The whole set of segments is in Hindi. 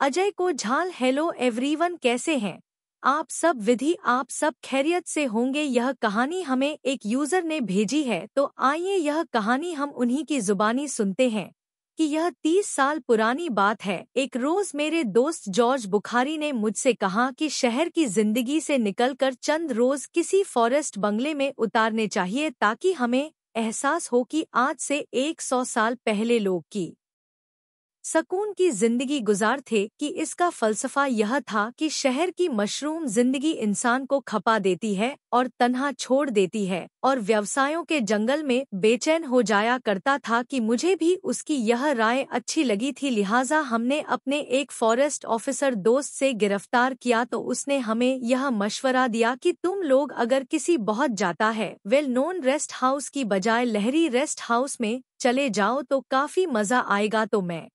अजय को झाल हेलो एवरीवन कैसे हैं आप सब विधि आप सब खैरियत से होंगे यह कहानी हमें एक यूजर ने भेजी है तो आइए यह कहानी हम उन्हीं की जुबानी सुनते हैं कि यह तीस साल पुरानी बात है एक रोज मेरे दोस्त जॉर्ज बुखारी ने मुझसे कहा कि शहर की जिंदगी से निकलकर चंद रोज किसी फॉरेस्ट बंगले में उतारने चाहिए ताकि हमें एहसास हो कि आज से 100 साल पहले लोग की सकून की जिंदगी गुजार थे कि इसका फलसफा यह था कि शहर की मशरूम जिंदगी इंसान को खपा देती है और तनहा छोड़ देती है और व्यवसायों के जंगल में बेचैन हो जाया करता था कि मुझे भी उसकी यह राय अच्छी लगी थी लिहाजा हमने अपने एक फॉरेस्ट ऑफिसर दोस्त से गिरफ्तार किया तो उसने हमें यह मशवरा दिया कि तुम लोग अगर किसी बहुत जाता है वेल नोन रेस्ट हाउस की बजाय लहरी रेस्ट हाउस में चले जाओ तो काफी मजा आएगा तो मैं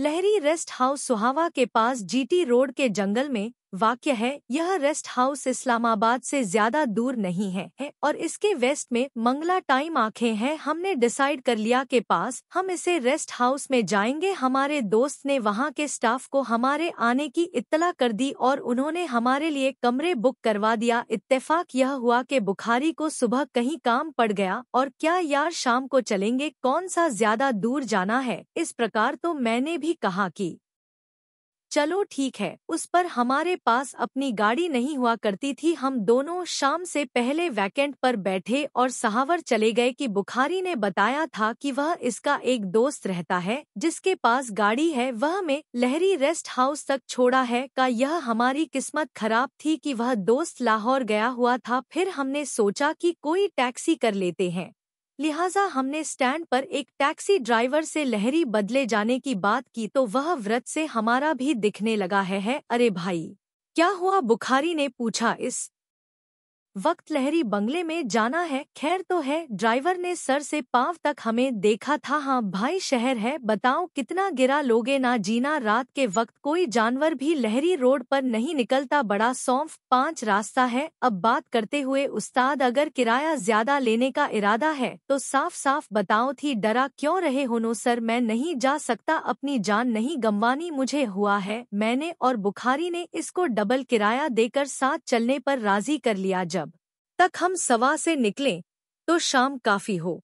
लहरी रेस्ट हाउस सुहावा के पास जीटी रोड के जंगल में वाक्य है यह रेस्ट हाउस इस्लामाबाद से ज्यादा दूर नहीं है और इसके वेस्ट में मंगला टाइम आखे हैं हमने डिसाइड कर लिया के पास हम इसे रेस्ट हाउस में जाएंगे हमारे दोस्त ने वहां के स्टाफ को हमारे आने की इत्तला कर दी और उन्होंने हमारे लिए कमरे बुक करवा दिया इत्तेफाक यह हुआ कि बुखारी को सुबह कहीं काम पड़ गया और क्या यार शाम को चलेंगे कौन सा ज्यादा दूर जाना है इस प्रकार तो मैंने भी कहा की चलो ठीक है उस पर हमारे पास अपनी गाड़ी नहीं हुआ करती थी हम दोनों शाम से पहले वैकेंट पर बैठे और सहावर चले गए कि बुखारी ने बताया था कि वह इसका एक दोस्त रहता है जिसके पास गाड़ी है वह में लहरी रेस्ट हाउस तक छोड़ा है का यह हमारी किस्मत खराब थी कि वह दोस्त लाहौर गया हुआ था फिर हमने सोचा की कोई टैक्सी कर लेते हैं लिहाजा हमने स्टैंड पर एक टैक्सी ड्राइवर से लहरी बदले जाने की बात की तो वह व्रत से हमारा भी दिखने लगा है, है अरे भाई क्या हुआ बुखारी ने पूछा इस वक्त लहरी बंगले में जाना है खैर तो है ड्राइवर ने सर से पांव तक हमें देखा था हाँ भाई शहर है बताओ कितना गिरा लोगे ना जीना रात के वक्त कोई जानवर भी लहरी रोड पर नहीं निकलता बड़ा सौंफ पांच रास्ता है अब बात करते हुए उस्ताद अगर किराया ज्यादा लेने का इरादा है तो साफ साफ बताओ थी डरा क्यों रहे हो नो सर मैं नहीं जा सकता अपनी जान नहीं गंवानी मुझे हुआ है मैंने और बुखारी ने इसको डबल किराया देकर साथ चलने आरोप राजी कर लिया जब तक हम सवा से निकलें तो शाम काफी हो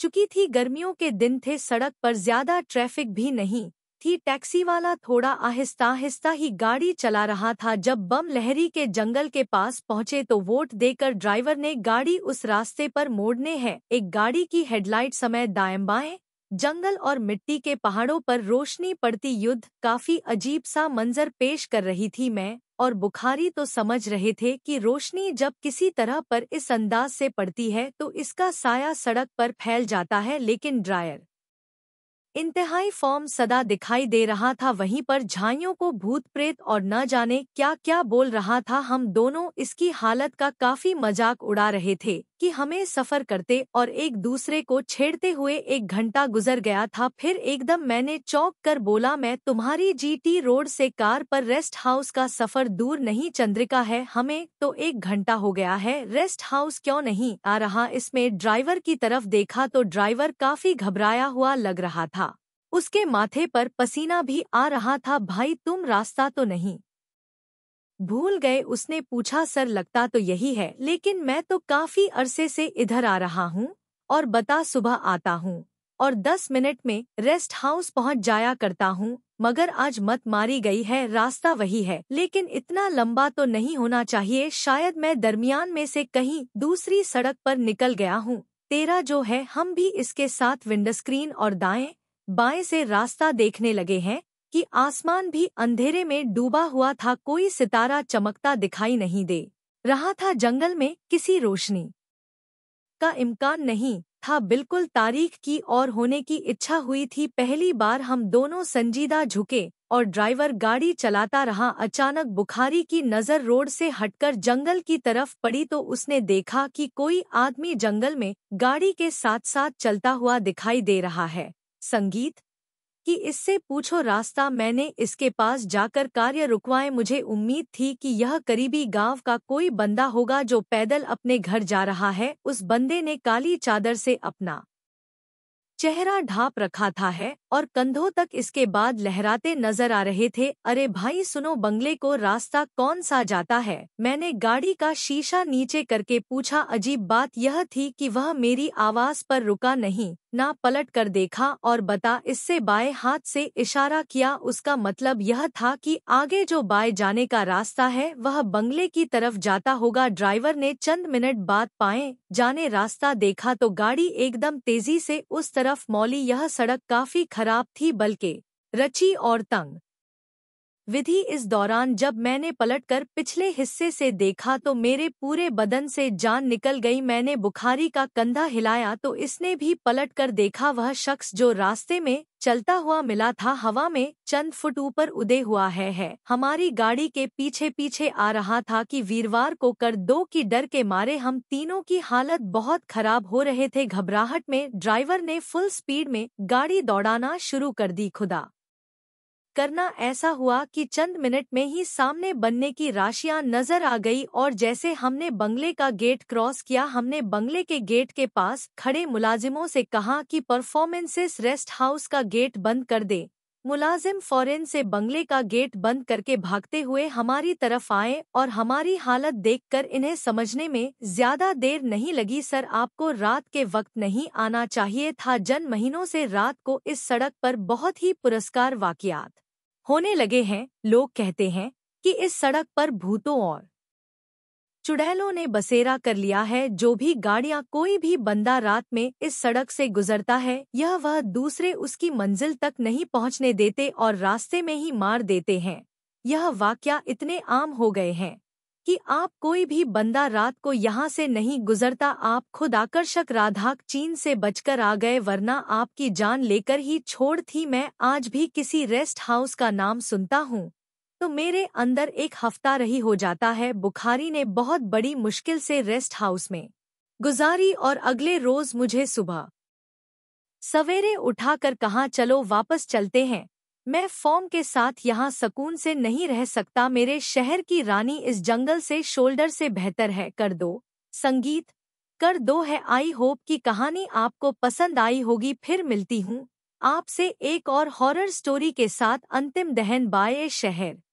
चुकी थी गर्मियों के दिन थे सड़क पर ज्यादा ट्रैफिक भी नहीं थी टैक्सी वाला थोड़ा आहिस्ता आहिस्ता ही गाड़ी चला रहा था जब बम लहरी के जंगल के पास पहुंचे तो वोट देकर ड्राइवर ने गाड़ी उस रास्ते पर मोड़ने हैं एक गाड़ी की हेडलाइट समय दाएं बाएं जंगल और मिट्टी के पहाड़ों पर रोशनी पड़ती युद्ध काफी अजीब सा मंजर पेश कर रही थी मैं और बुखारी तो समझ रहे थे कि रोशनी जब किसी तरह पर इस अंदाज से पड़ती है तो इसका साया सड़क पर फैल जाता है लेकिन ड्रायर इंतहाई फॉर्म सदा दिखाई दे रहा था वहीं पर झाइयों को भूत प्रेत और न जाने क्या क्या बोल रहा था हम दोनों इसकी हालत का काफी मजाक उड़ा रहे थे कि हमें सफर करते और एक दूसरे को छेड़ते हुए एक घंटा गुजर गया था फिर एकदम मैंने चौंक कर बोला मैं तुम्हारी जीटी रोड से कार पर रेस्ट हाउस का सफर दूर नहीं चंद्रिका है हमें तो एक घंटा हो गया है रेस्ट हाउस क्यों नहीं आ रहा इसमें ड्राइवर की तरफ देखा तो ड्राइवर काफी घबराया हुआ लग रहा था उसके माथे पर पसीना भी आ रहा था भाई तुम रास्ता तो नहीं भूल गए उसने पूछा सर लगता तो यही है लेकिन मैं तो काफी अरसे से इधर आ रहा हूँ और बता सुबह आता हूँ और दस मिनट में रेस्ट हाउस पहुँच जाया करता हूँ मगर आज मत मारी गई है रास्ता वही है लेकिन इतना लंबा तो नहीं होना चाहिए शायद मैं दरमियान में से कहीं दूसरी सड़क पर निकल गया हूँ तेरा जो है हम भी इसके साथ विंडस्क्रीन और दाएं बाएं से रास्ता देखने लगे हैं कि आसमान भी अंधेरे में डूबा हुआ था कोई सितारा चमकता दिखाई नहीं दे रहा था जंगल में किसी रोशनी का इम्कान नहीं था बिल्कुल तारीख की ओर होने की इच्छा हुई थी पहली बार हम दोनों संजीदा झुके और ड्राइवर गाड़ी चलाता रहा अचानक बुखारी की नज़र रोड से हटकर जंगल की तरफ पड़ी तो उसने देखा कि कोई आदमी जंगल में गाड़ी के साथ साथ चलता हुआ दिखाई दे रहा है संगीत कि इससे पूछो रास्ता मैंने इसके पास जाकर कार्य रुकवाए मुझे उम्मीद थी कि यह करीबी गांव का कोई बंदा होगा जो पैदल अपने घर जा रहा है उस बंदे ने काली चादर से अपना चेहरा ढाप रखा था है और कंधों तक इसके बाद लहराते नजर आ रहे थे अरे भाई सुनो बंगले को रास्ता कौन सा जाता है मैंने गाड़ी का शीशा नीचे करके पूछा अजीब बात यह थी कि वह मेरी आवाज पर रुका नहीं अपना पलट कर देखा और बता इससे बाएं हाथ से इशारा किया उसका मतलब यह था कि आगे जो बाएं जाने का रास्ता है वह बंगले की तरफ जाता होगा ड्राइवर ने चंद मिनट बाद पाए जाने रास्ता देखा तो गाड़ी एकदम तेजी से उस तरफ मौली यह सड़क काफी खराब थी बल्कि रची और तंग विधि इस दौरान जब मैंने पलटकर पिछले हिस्से से देखा तो मेरे पूरे बदन से जान निकल गई मैंने बुखारी का कंधा हिलाया तो इसने भी पलटकर देखा वह शख्स जो रास्ते में चलता हुआ मिला था हवा में चंद फुट ऊपर उदय हुआ है है हमारी गाड़ी के पीछे पीछे आ रहा था कि वीरवार को कर दो की डर के मारे हम तीनों की हालत बहुत खराब हो रहे थे घबराहट में ड्राइवर ने फुल स्पीड में गाड़ी दौड़ाना शुरू कर दी खुदा करना ऐसा हुआ कि चंद मिनट में ही सामने बनने की राशियां नजर आ गई और जैसे हमने बंगले का गेट क्रॉस किया हमने बंगले के गेट के पास खड़े मुलाजिमों से कहा कि परफॉर्मेंसेस रेस्ट हाउस का गेट बंद कर दे मुलाजिम फॉरेन से बंगले का गेट बंद करके भागते हुए हमारी तरफ आए और हमारी हालत देखकर इन्हें समझने में ज्यादा देर नहीं लगी सर आपको रात के वक्त नहीं आना चाहिए था जन महीनों से रात को इस सड़क पर बहुत ही पुरस्कार वाकियात होने लगे हैं लोग कहते हैं कि इस सड़क पर भूतों और चुड़ैलों ने बसेरा कर लिया है जो भी गाड़ियां कोई भी बंदा रात में इस सड़क से गुजरता है यह वह दूसरे उसकी मंजिल तक नहीं पहुंचने देते और रास्ते में ही मार देते हैं यह वाक्या इतने आम हो गए हैं कि आप कोई भी बंदा रात को यहाँ से नहीं गुजरता आप खुद आकर्षक राधाक चीन से बचकर आ गए वरना आपकी जान लेकर ही छोड़ थी मैं आज भी किसी रेस्ट हाउस का नाम सुनता हूँ तो मेरे अंदर एक हफ्ता रही हो जाता है बुखारी ने बहुत बड़ी मुश्किल से रेस्ट हाउस में गुजारी और अगले रोज मुझे सुबह सवेरे उठाकर कहा चलो वापस चलते हैं मैं फॉर्म के साथ यहाँ सुकून से नहीं रह सकता मेरे शहर की रानी इस जंगल से शोल्डर से बेहतर है कर दो संगीत कर दो है आई होप की कहानी आपको पसंद आई होगी फिर मिलती हूँ आपसे एक और हॉरर स्टोरी के साथ अंतिम दहन बाय शहर